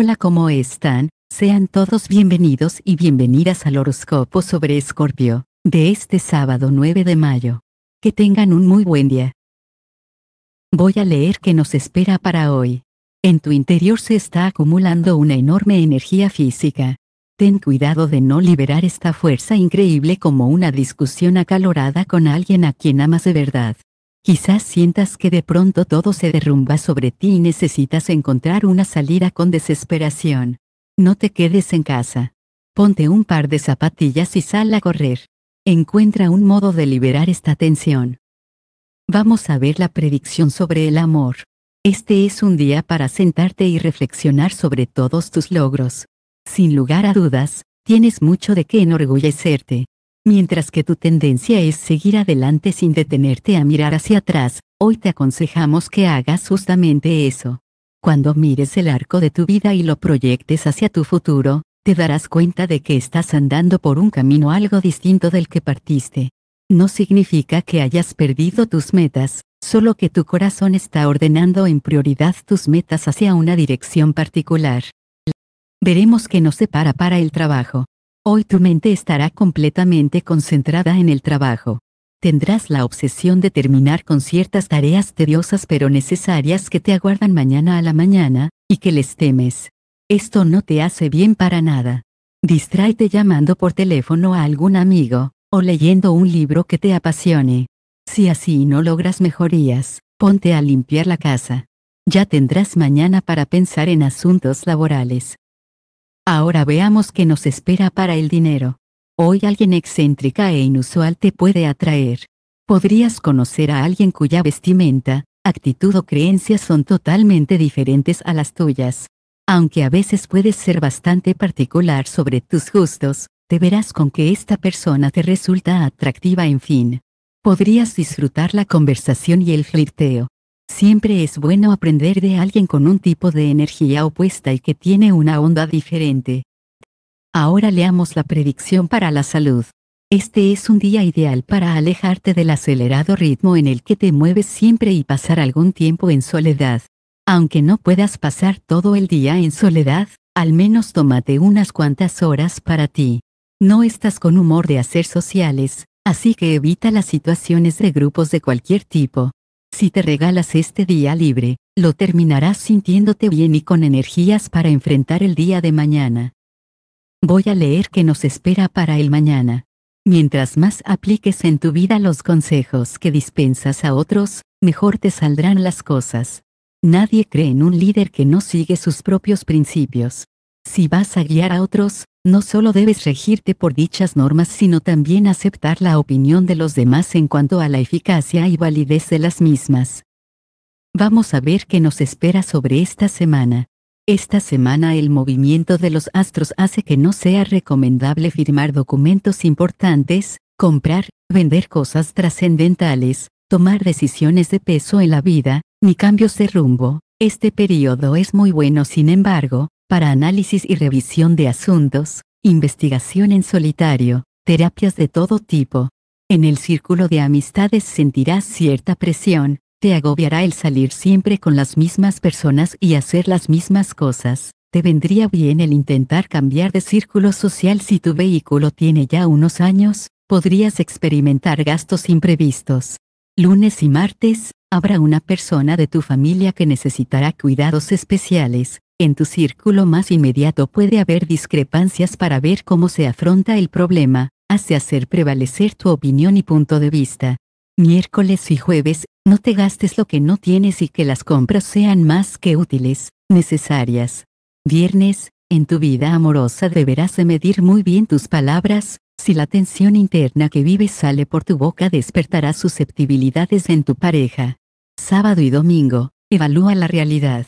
Hola, ¿cómo están? Sean todos bienvenidos y bienvenidas al horóscopo sobre Escorpio, de este sábado 9 de mayo. Que tengan un muy buen día. Voy a leer qué nos espera para hoy. En tu interior se está acumulando una enorme energía física. Ten cuidado de no liberar esta fuerza increíble como una discusión acalorada con alguien a quien amas de verdad. Quizás sientas que de pronto todo se derrumba sobre ti y necesitas encontrar una salida con desesperación. No te quedes en casa. Ponte un par de zapatillas y sal a correr. Encuentra un modo de liberar esta tensión. Vamos a ver la predicción sobre el amor. Este es un día para sentarte y reflexionar sobre todos tus logros. Sin lugar a dudas, tienes mucho de qué enorgullecerte mientras que tu tendencia es seguir adelante sin detenerte a mirar hacia atrás, hoy te aconsejamos que hagas justamente eso. Cuando mires el arco de tu vida y lo proyectes hacia tu futuro, te darás cuenta de que estás andando por un camino algo distinto del que partiste. No significa que hayas perdido tus metas, solo que tu corazón está ordenando en prioridad tus metas hacia una dirección particular. Veremos que nos separa para el trabajo. Hoy tu mente estará completamente concentrada en el trabajo. Tendrás la obsesión de terminar con ciertas tareas tediosas pero necesarias que te aguardan mañana a la mañana, y que les temes. Esto no te hace bien para nada. Distráete llamando por teléfono a algún amigo, o leyendo un libro que te apasione. Si así no logras mejorías, ponte a limpiar la casa. Ya tendrás mañana para pensar en asuntos laborales. Ahora veamos qué nos espera para el dinero. Hoy alguien excéntrica e inusual te puede atraer. Podrías conocer a alguien cuya vestimenta, actitud o creencias son totalmente diferentes a las tuyas. Aunque a veces puedes ser bastante particular sobre tus gustos, te verás con que esta persona te resulta atractiva en fin. Podrías disfrutar la conversación y el flirteo. Siempre es bueno aprender de alguien con un tipo de energía opuesta y que tiene una onda diferente. Ahora leamos la predicción para la salud. Este es un día ideal para alejarte del acelerado ritmo en el que te mueves siempre y pasar algún tiempo en soledad. Aunque no puedas pasar todo el día en soledad, al menos tómate unas cuantas horas para ti. No estás con humor de hacer sociales, así que evita las situaciones de grupos de cualquier tipo. Si te regalas este día libre, lo terminarás sintiéndote bien y con energías para enfrentar el día de mañana. Voy a leer qué nos espera para el mañana. Mientras más apliques en tu vida los consejos que dispensas a otros, mejor te saldrán las cosas. Nadie cree en un líder que no sigue sus propios principios. Si vas a guiar a otros, no solo debes regirte por dichas normas sino también aceptar la opinión de los demás en cuanto a la eficacia y validez de las mismas. Vamos a ver qué nos espera sobre esta semana. Esta semana el movimiento de los astros hace que no sea recomendable firmar documentos importantes, comprar, vender cosas trascendentales, tomar decisiones de peso en la vida, ni cambios de rumbo. Este periodo es muy bueno sin embargo, para análisis y revisión de asuntos, investigación en solitario, terapias de todo tipo. En el círculo de amistades sentirás cierta presión, te agobiará el salir siempre con las mismas personas y hacer las mismas cosas. Te vendría bien el intentar cambiar de círculo social si tu vehículo tiene ya unos años, podrías experimentar gastos imprevistos. Lunes y martes, habrá una persona de tu familia que necesitará cuidados especiales, en tu círculo más inmediato puede haber discrepancias para ver cómo se afronta el problema, hace hacer prevalecer tu opinión y punto de vista. Miércoles y jueves, no te gastes lo que no tienes y que las compras sean más que útiles, necesarias. Viernes, en tu vida amorosa deberás de medir muy bien tus palabras, si la tensión interna que vives sale por tu boca despertará susceptibilidades en tu pareja. Sábado y domingo, evalúa la realidad.